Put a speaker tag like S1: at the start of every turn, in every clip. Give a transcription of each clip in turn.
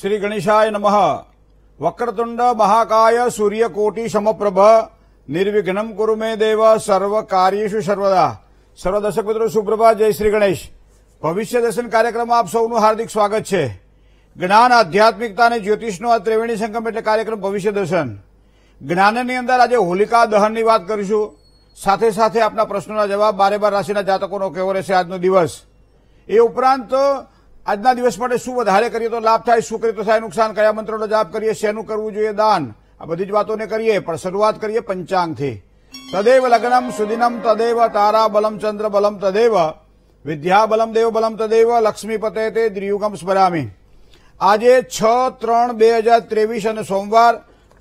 S1: શ્રી ગણેશાય નમઃ વક્રતુંડ મહાકાય సూర్యకోటి సమప్రభ నిర్విఘ్నం కురు మే దేవ સર્વ કાર્યેશુ સર્વદા સર્વ દર્શક મિત્રો સુપ્રભા જય શ્રી ગણેશ ભવિષ્ય દર્શન કાર્યક્રમમાં આપ સૌનું હાર્દિક સ્વાગત છે જ્ઞાન આધ્યાત્મિકતા અને જ્યોતિષનો આ ત્રિવેણી સંગમ એટલે કાર્યક્રમ ભવિષ્ય દર્શન જ્ઞાનની અંદર આજે હોલિકા દહનની વાત કરીશું સાથે સાથે આપના પ્રશ્નોના જવાબ બારે બાર રાશિના જાતકોનો કેવો રહેશે આજનો દિવસ એ ઉપરાંત આજના દિવસ માટે શું વધારે કરીએ તો લાભ થાય શું કરીએ તો થાય નુકસાન કયા મંત્રોનો જાપ કરીએ શેનું કરવું જોઈએ દાન આ બધી જ વાતોને કરીએ પણ શરૂઆત કરીએ પંચાંગથી તદૈવ લગ્નમ સુદિનમ તદૈવ તારા બલમ ચંદ્ર બલમ તદેવ વિદ્યા બલમ દેવ બલમ તદૈવ લક્ષ્મીપતે તે દ્રિયુગમ સ્મરામી આજે છ ત્રણ બે હજાર ત્રેવીસ અને સોમવાર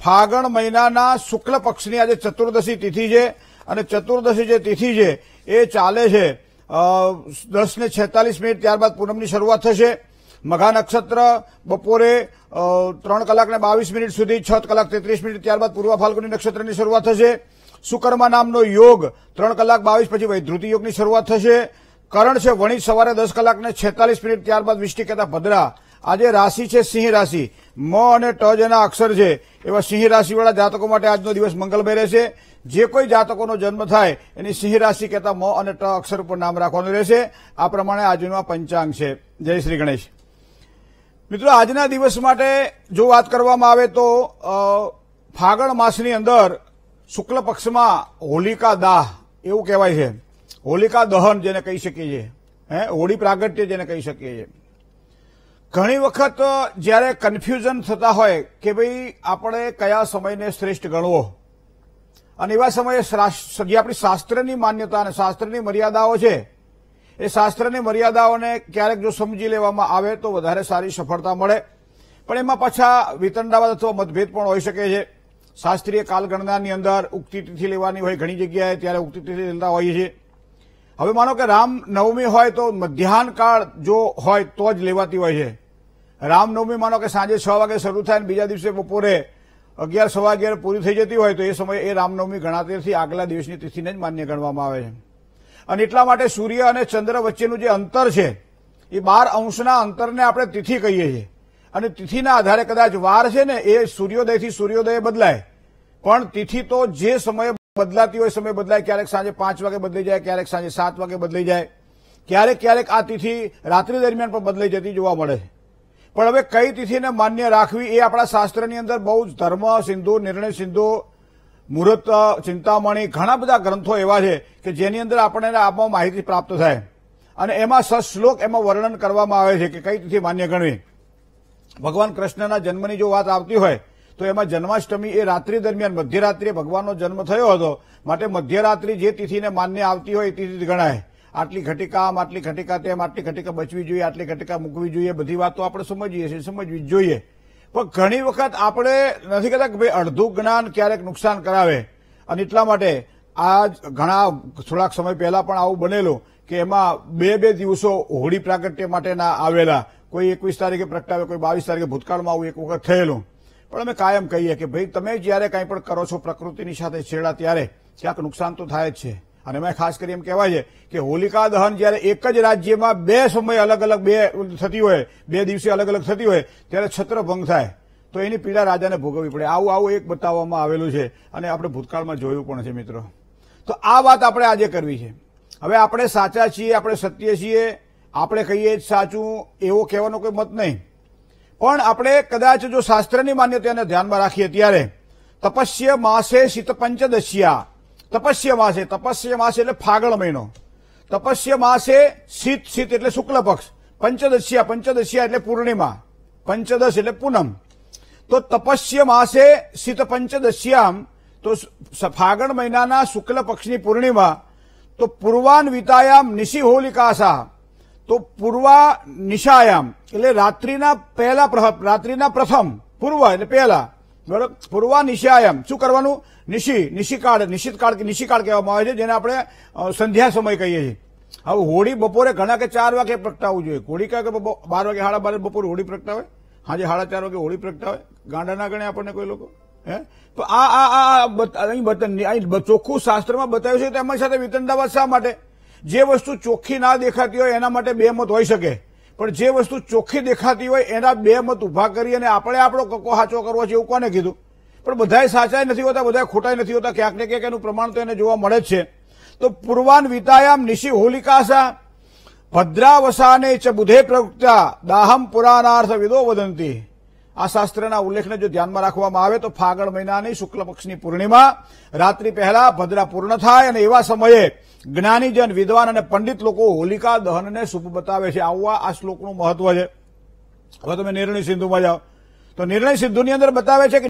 S1: ફાગણ મહિનાના શુક્લ પક્ષની આજે ચતુર્દશી તિથિ છે અને ચતુર્દશી જે તિથિ છે એ ચાલે છે દસ ને છેતાલીસ મિનિટ ત્યારબાદ પૂનમની શરૂઆત થશે મઘા નક્ષત્ર બપોરે ત્રણ કલાકને બાવીસ મિનિટ સુધી છ કલાક તેત્રીસ મિનિટ ત્યારબાદ પૂર્વ ફાલ્ગુની નક્ષત્રની શરૂઆત થશે સુકર્મા નામનો યોગ ત્રણ કલાક બાવીસ પછી વૈધૃતિ યોગની શરૂઆત થશે કરણ છે વણી સવારે દસ કલાકને છેતાલીસ મિનિટ ત્યારબાદ વિષ્ટિકેતા ભદ્રા આજે રાશિ છે સિંહ રાશિ મ અને ટ જેના અક્ષર છે એવા સિંહ રાશિવાળા જાતકો માટે આજનો દિવસ મંગલમય રહેશે જે કોઈ જાતકોનો જન્મ થાય એની સિંહ રાશિ કહેતા મ અને ટ અક્ષર ઉપર નામ રાખવાનું રહેશે આ પ્રમાણે આજનો પંચાંગ છે જય શ્રી ગણેશ મિત્રો આજના દિવસ માટે જો વાત કરવામાં આવે તો ફાગણ માસની અંદર શુક્લ પક્ષમાં હોલિકા દાહ એવું કહેવાય છે હોલિકા દહન જેને કહી શકીએ છીએ હે હોળી પ્રાગટ્ય જેને કહી શકીએ છીએ ઘણી વખત જ્યારે કન્ફ્યુઝન થતા હોય કે ભાઈ આપણે કયા સમયને શ્રેષ્ઠ ગણવો અને એવા સમયે જે આપણી શાસ્ત્રની માન્યતા અને શાસ્ત્રની મર્યાદાઓ છે એ શાસ્ત્રની મર્યાદાઓને ક્યારેક જો સમજી લેવામાં આવે તો વધારે સારી સફળતા મળે પણ એમાં પાછા વિતંડાવાદ અથવા મતભેદ પણ હોઈ શકે છે શાસ્ત્રીય કાલગણનાની અંદર ઉક્તિ તિથિ લેવાની હોય ઘણી જગ્યાએ ત્યારે ઉક્તિ તિથિ લેતા હોઈએ છીએ હવે માનો કે રામનવમી હોય તો મધ્યાહન કાળ જો હોય તો જ લેવાતી હોય છે રામનવમી માનો કે સાંજે છ વાગે શરૂ થાય અને બીજા દિવસે બપોરે અગિયાર સવા અગિયાર પૂરી થઈ જતી હોય તો એ સમયે એ રામનવમી ગણાતેથી આગલા દિવસની તિથિને જ માન્ય ગણવામાં આવે છે અને એટલા માટે સૂર્ય અને ચંદ્ર વચ્ચેનું જે અંતર છે એ બાર અંશના અંતરને આપણે તિથિ કહીએ છીએ અને તિથિના આધારે કદાચ વાર છે ને એ સૂર્યોદયથી સૂર્યોદય બદલાય પણ તિથિ તો જે સમયે બદલાતી હોય સમય બદલાય ક્યારેક સાંજે પાંચ વાગે બદલી જાય ક્યારેક સાંજે સાત વાગે બદલી જાય ક્યારેક ક્યારેક આ તિથિ રાત્રિ દરમિયાન પણ બદલાઈ જતી જોવા મળે છે પણ હવે કઈ તિથિને માન્ય રાખવી એ આપણા શાસ્ત્રની અંદર બહુ જ ધર્મ સિંધુ નિર્ણય સિંધુ મુહૂર્ત ચિંતામણી ઘણા બધા ગ્રંથો એવા છે કે જેની અંદર આપણને આપવામાં માહિતી પ્રાપ્ત થાય અને એમાં સશ્લોક એમાં વર્ણન કરવામાં આવે છે કે કઈ તિથિ માન્ય ગણવી ભગવાન કૃષ્ણના જન્મની જો વાત આવતી હોય તો એમાં જન્માષ્ટમી એ રાત્રિ દરમિયાન મધ્યરાત્રિએ ભગવાનનો જન્મ થયો હતો માટે મધ્યરાત્રિ જે તિથિને માન્ય આવતી હોય એ તિથિ ગણાય આટલી ઘટિકા આમ આટલી ઘટિકા તેમ આટલી ઘટિકા બચવી જોઈએ આટલી ઘટિકા મૂકવી જોઈએ બધી વાતો આપણે સમજીએ છીએ સમજવી જોઈએ પણ ઘણી વખત આપણે નથી કહેતા કે ભાઈ અડધું જ્ઞાન ક્યારેક નુકસાન કરાવે અને એટલા માટે આ ઘણા થોડાક સમય પહેલા પણ આવું બનેલું કે એમાં બે બે દિવસો હોળી પ્રાગટ્ય માટેના આવેલા કોઈ એકવીસ તારીખે પ્રગટાવે કોઈ બાવીસ તારીખે ભૂતકાળમાં આવું એક વખત થયેલું પણ અમે કાયમ કહીએ કે ભાઈ તમે જ્યારે કાંઈ પણ કરો છો પ્રકૃતિની સાથે છેડા ત્યારે ક્યાંક નુકસાન તો થાય જ છે અને એમાં ખાસ કરી એમ કહેવાય છે કે હોલિકા દહન જ્યારે એક જ રાજ્યમાં બે સમય અલગ અલગ બે થતી હોય બે દિવસે અલગ અલગ થતી હોય ત્યારે છત્ર ભંગ થાય તો એની પીડા રાજાને ભોગવવી પડે આવું આવું એક બતાવવામાં આવેલું છે અને આપણે ભૂતકાળમાં જોયું પણ છે મિત્રો તો આ વાત આપણે આજે કરવી છે હવે આપણે સાચા છીએ આપણે સત્ય છીએ આપણે કહીએ જ સાચું એવો કહેવાનો કોઈ મત નહીં પણ આપણે કદાચ જો શાસ્ત્રની માન્યતાને ધ્યાનમાં રાખીએ ત્યારે તપસ્ય માસે શીત પંચદશિયા તપસ્ય માસે તપસ્ય માસે એટલે ફાગણ મહિનો તપસ્ય માસે શીત શીત એટલે શુક્લ પક્ષ પંચદશિયા પંચદશિયા એટલે પૂર્ણિમા પંચદશ એટલે પૂનમ તો તપસ્ય માસે શીત પંચદશિયામ તો ફાગણ મહિનાના શુક્લ પક્ષની પૂર્ણિમા તો પૂર્વાન વિતાયામ નિશી હોલિકાસા તો પૂર્વ નિશાયામ એટલે રાત્રિના પહેલા રાત્રિના પ્રથમ પૂર્વ એટલે પહેલા બરાબર પૂર્વા નિશાયામ શું કરવાનું નિશી નિશિકાળ કાળ કે નિશિકાળ કહેવામાં આવે છે જેને આપણે સંધ્યા સમય કહીએ છીએ હવે હોળી બપોરે ઘણા કે ચાર વાગે પ્રગટાવવું જોઈએ હોળી કાંઈ કે બાર વાગે સાડા બાર બપોરે હોળી પ્રગટાવે હાજે સાડા ચાર વાગે હોળી પ્રગટાવે ગાંડા ના ગણે આપણને કોઈ લોકો હે તો આ આ અહીં ચોખ્ખું શાસ્ત્રમાં બતાવ્યું છે તે અમારી સાથે વિતંડાવાદ શા માટે જે વસ્તુ ચોખ્ખી ના દેખાતી હોય એના માટે બે મત હોઈ શકે પણ જે વસ્તુ ચોખ્ખી દેખાતી હોય એના બે મત ઉભા કરી અને આપણે આપણો કકો સાચો કરવો છે એવું કોને કીધું પણ બધાય સાચા નથી હોતા બધા ખોટા નથી હોતા ક્યાંક ને ક્યાંક એનું પ્રમાણ તો એને જોવા મળે જ છે તો પૂર્વાન વિતાયામ નિશી હોલિકાસા ભદ્રાવસાને ચ બુધે પ્રવૃત્તા દાહમ પુરાણાર્થ વિદો વદંતી આ શાસ્ત્રના ઉલ્લેખને જો ધ્યાનમાં રાખવામાં આવે તો ફાગણ મહિનાની શુક્લ પક્ષની પૂર્ણિમા રાત્રિ પહેલા ભદ્રા પૂર્ણ થાય અને એવા સમયે જ્ઞાનીજન વિદ્વાન અને પંડિત લોકો હોલિકા દહનને શુભ બતાવે છે આવું આ શ્લોકનું મહત્વ છે હવે તમે નિર્ણય સિંધુમાં જાઓ તો નિર્ણય સિંધુની અંદર બતાવે છે કે